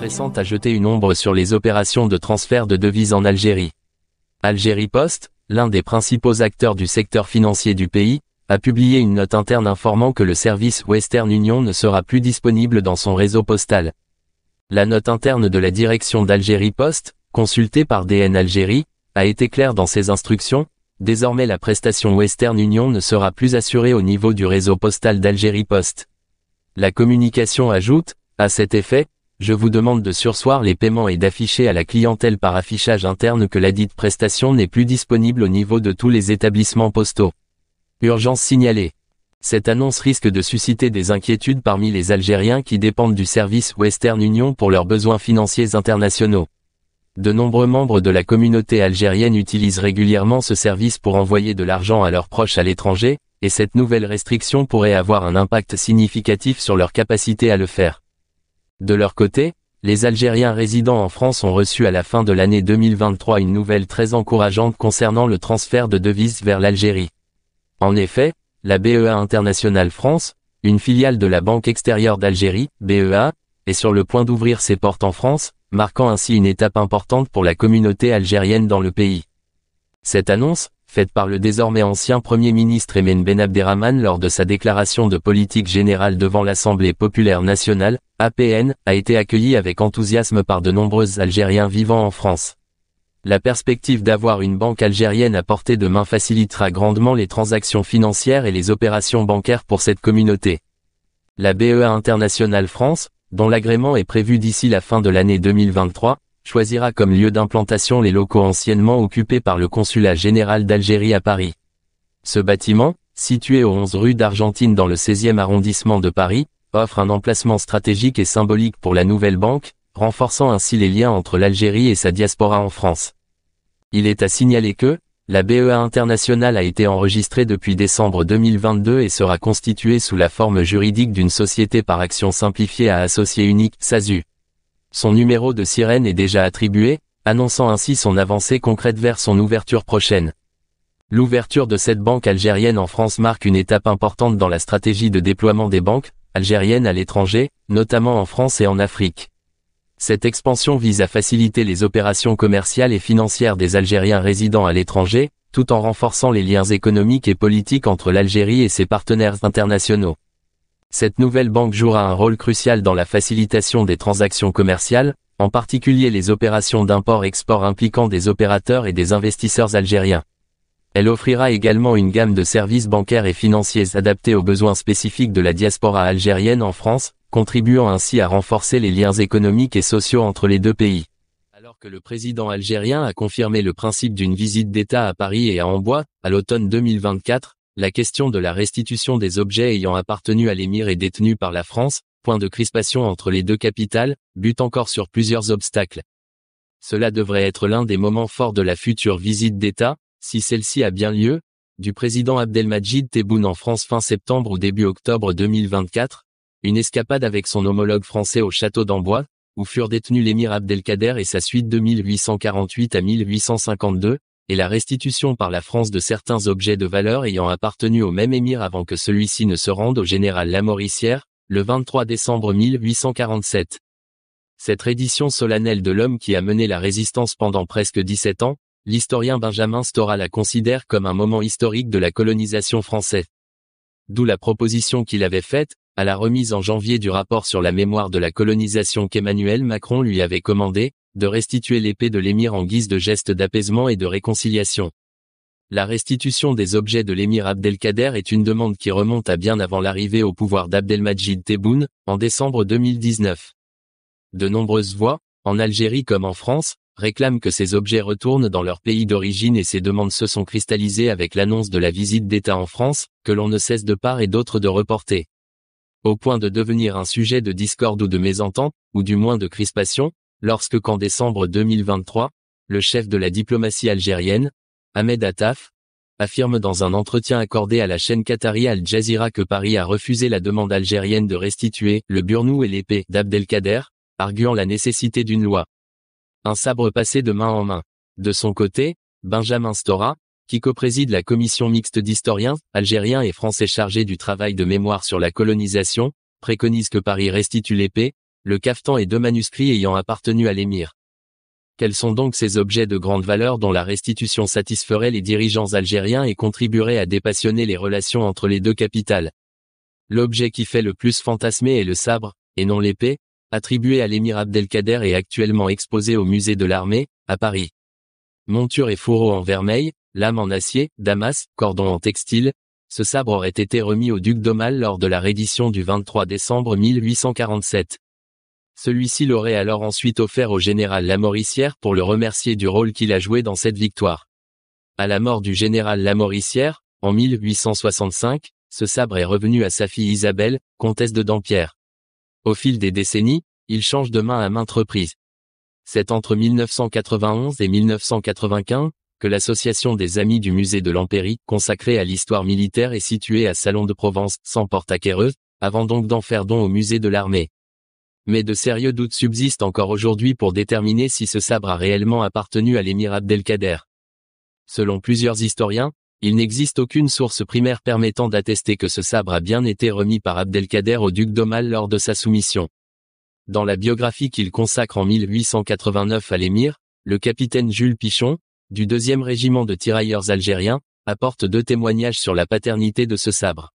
Récente a jeté une ombre sur les opérations de transfert de devises en Algérie. Algérie Post, l'un des principaux acteurs du secteur financier du pays, a publié une note interne informant que le service Western Union ne sera plus disponible dans son réseau postal. La note interne de la direction d'Algérie Post, consultée par DN Algérie, a été claire dans ses instructions, Désormais la prestation Western Union ne sera plus assurée au niveau du réseau postal d'Algérie Post. La communication ajoute, à cet effet, je vous demande de sursoir les paiements et d'afficher à la clientèle par affichage interne que ladite dite prestation n'est plus disponible au niveau de tous les établissements postaux. Urgence signalée. Cette annonce risque de susciter des inquiétudes parmi les Algériens qui dépendent du service Western Union pour leurs besoins financiers internationaux. De nombreux membres de la communauté algérienne utilisent régulièrement ce service pour envoyer de l'argent à leurs proches à l'étranger, et cette nouvelle restriction pourrait avoir un impact significatif sur leur capacité à le faire. De leur côté, les Algériens résidant en France ont reçu à la fin de l'année 2023 une nouvelle très encourageante concernant le transfert de devises vers l'Algérie. En effet, la BEA Internationale France, une filiale de la Banque extérieure d'Algérie, BEA, est sur le point d'ouvrir ses portes en France, marquant ainsi une étape importante pour la communauté algérienne dans le pays. Cette annonce, faite par le désormais ancien Premier ministre Emen Ben Abderrahman lors de sa déclaration de politique générale devant l'Assemblée populaire nationale, APN, a été accueillie avec enthousiasme par de nombreux Algériens vivant en France. La perspective d'avoir une banque algérienne à portée de main facilitera grandement les transactions financières et les opérations bancaires pour cette communauté. La BEA Internationale France, dont l'agrément est prévu d'ici la fin de l'année 2023, choisira comme lieu d'implantation les locaux anciennement occupés par le Consulat général d'Algérie à Paris. Ce bâtiment, situé au 11 rue d'Argentine dans le 16e arrondissement de Paris, offre un emplacement stratégique et symbolique pour la nouvelle banque, renforçant ainsi les liens entre l'Algérie et sa diaspora en France. Il est à signaler que, la BEA internationale a été enregistrée depuis décembre 2022 et sera constituée sous la forme juridique d'une société par action simplifiée à associé unique, SASU. Son numéro de sirène est déjà attribué, annonçant ainsi son avancée concrète vers son ouverture prochaine. L'ouverture de cette banque algérienne en France marque une étape importante dans la stratégie de déploiement des banques algériennes à l'étranger, notamment en France et en Afrique. Cette expansion vise à faciliter les opérations commerciales et financières des Algériens résidant à l'étranger, tout en renforçant les liens économiques et politiques entre l'Algérie et ses partenaires internationaux. Cette nouvelle banque jouera un rôle crucial dans la facilitation des transactions commerciales, en particulier les opérations d'import-export impliquant des opérateurs et des investisseurs algériens. Elle offrira également une gamme de services bancaires et financiers adaptés aux besoins spécifiques de la diaspora algérienne en France, contribuant ainsi à renforcer les liens économiques et sociaux entre les deux pays. Alors que le président algérien a confirmé le principe d'une visite d'État à Paris et à Amboise, à l'automne 2024, la question de la restitution des objets ayant appartenu à l'émir et détenus par la France, point de crispation entre les deux capitales, bute encore sur plusieurs obstacles. Cela devrait être l'un des moments forts de la future visite d'État, si celle-ci a bien lieu, du président Abdelmajid Tebboune en France fin septembre ou début octobre 2024, une escapade avec son homologue français au château d'Amboise, où furent détenus l'émir Abdelkader et sa suite de 1848 à 1852, et la restitution par la France de certains objets de valeur ayant appartenu au même émir avant que celui-ci ne se rende au général Lamoricière, le 23 décembre 1847. Cette reddition solennelle de l'homme qui a mené la résistance pendant presque 17 ans, l'historien Benjamin Stora la considère comme un moment historique de la colonisation française. D'où la proposition qu'il avait faite, à la remise en janvier du rapport sur la mémoire de la colonisation qu'Emmanuel Macron lui avait commandé, de restituer l'épée de l'émir en guise de geste d'apaisement et de réconciliation. La restitution des objets de l'émir Abdelkader est une demande qui remonte à bien avant l'arrivée au pouvoir d'Abdelmajid Tebboune, en décembre 2019. De nombreuses voix, en Algérie comme en France, réclament que ces objets retournent dans leur pays d'origine et ces demandes se sont cristallisées avec l'annonce de la visite d'État en France, que l'on ne cesse de part et d'autre de reporter au point de devenir un sujet de discorde ou de mésentente, ou du moins de crispation, lorsque qu'en décembre 2023, le chef de la diplomatie algérienne, Ahmed Attaf, affirme dans un entretien accordé à la chaîne Qatari Al Jazeera que Paris a refusé la demande algérienne de restituer le burnou et l'épée d'Abdelkader, arguant la nécessité d'une loi. Un sabre passé de main en main. De son côté, Benjamin Stora, qui co-préside la commission mixte d'historiens, algériens et français chargés du travail de mémoire sur la colonisation, préconise que Paris restitue l'épée, le caftan et deux manuscrits ayant appartenu à l'émir. Quels sont donc ces objets de grande valeur dont la restitution satisferait les dirigeants algériens et contribuerait à dépassionner les relations entre les deux capitales L'objet qui fait le plus fantasmer est le sabre, et non l'épée, attribué à l'émir Abdelkader et actuellement exposé au musée de l'armée, à Paris. Monture et fourreau en vermeil, lame en acier, damas, cordon en textile, ce sabre aurait été remis au duc d'Aumale lors de la reddition du 23 décembre 1847. Celui-ci l'aurait alors ensuite offert au général Lamoricière pour le remercier du rôle qu'il a joué dans cette victoire. À la mort du général Lamoricière, en 1865, ce sabre est revenu à sa fille Isabelle, comtesse de Dampierre. Au fil des décennies, il change de main à maintes reprises. C'est entre 1991 et 1995 que l'association des Amis du Musée de l'Empérie, consacrée à l'histoire militaire et située à Salon de Provence, porte acquéreuse, avant donc d'en faire don au Musée de l'Armée. Mais de sérieux doutes subsistent encore aujourd'hui pour déterminer si ce sabre a réellement appartenu à l'émir Abdelkader. Selon plusieurs historiens, il n'existe aucune source primaire permettant d'attester que ce sabre a bien été remis par Abdelkader au duc d'Omal lors de sa soumission. Dans la biographie qu'il consacre en 1889 à l'émir, le capitaine Jules Pichon, du 2 régiment de tirailleurs algériens, apporte deux témoignages sur la paternité de ce sabre.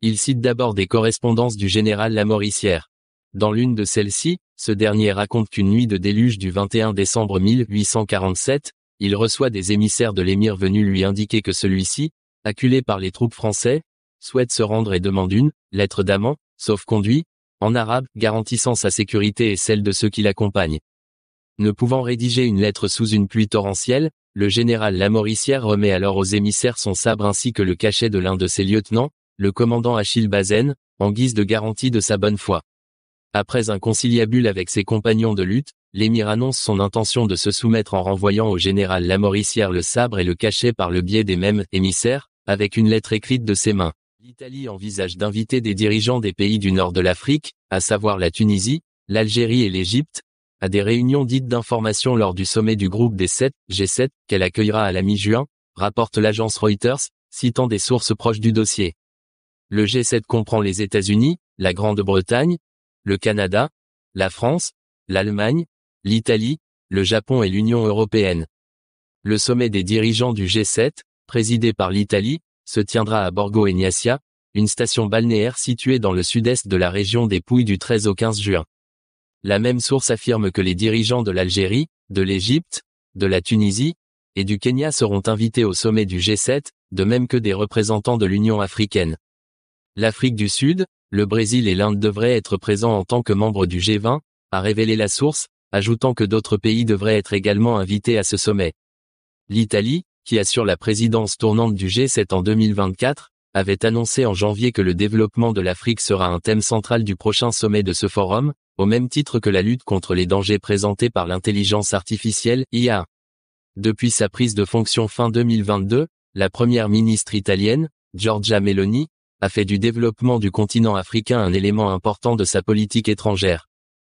Il cite d'abord des correspondances du général Lamoricière. Dans l'une de celles-ci, ce dernier raconte qu'une nuit de déluge du 21 décembre 1847, il reçoit des émissaires de l'émir venus lui indiquer que celui-ci, acculé par les troupes français, souhaite se rendre et demande une lettre d'amant, sauf conduit, en arabe, garantissant sa sécurité et celle de ceux qui l'accompagnent. Ne pouvant rédiger une lettre sous une pluie torrentielle, le général Lamoricière remet alors aux émissaires son sabre ainsi que le cachet de l'un de ses lieutenants, le commandant Achille Bazaine, en guise de garantie de sa bonne foi. Après un conciliabule avec ses compagnons de lutte, l'émir annonce son intention de se soumettre en renvoyant au général Lamoricière le sabre et le cachet par le biais des mêmes émissaires, avec une lettre écrite de ses mains. L'Italie envisage d'inviter des dirigeants des pays du nord de l'Afrique, à savoir la Tunisie, l'Algérie et l'Égypte, à des réunions dites d'information lors du sommet du groupe des 7, G7, qu'elle accueillera à la mi-juin, rapporte l'agence Reuters, citant des sources proches du dossier. Le G7 comprend les États-Unis, la Grande-Bretagne, le Canada, la France, l'Allemagne, l'Italie, le Japon et l'Union européenne. Le sommet des dirigeants du G7, présidé par l'Italie, se tiendra à Borgo egnacia une station balnéaire située dans le sud-est de la région des Pouilles du 13 au 15 juin. La même source affirme que les dirigeants de l'Algérie, de l'Égypte, de la Tunisie et du Kenya seront invités au sommet du G7, de même que des représentants de l'Union africaine. L'Afrique du Sud, le Brésil et l'Inde devraient être présents en tant que membres du G20, a révélé la source, ajoutant que d'autres pays devraient être également invités à ce sommet. L'Italie, qui assure la présidence tournante du G7 en 2024, avait annoncé en janvier que le développement de l'Afrique sera un thème central du prochain sommet de ce forum, au même titre que la lutte contre les dangers présentés par l'intelligence artificielle, IA. Depuis sa prise de fonction fin 2022, la première ministre italienne, Giorgia Meloni, a fait du développement du continent africain un élément important de sa politique étrangère.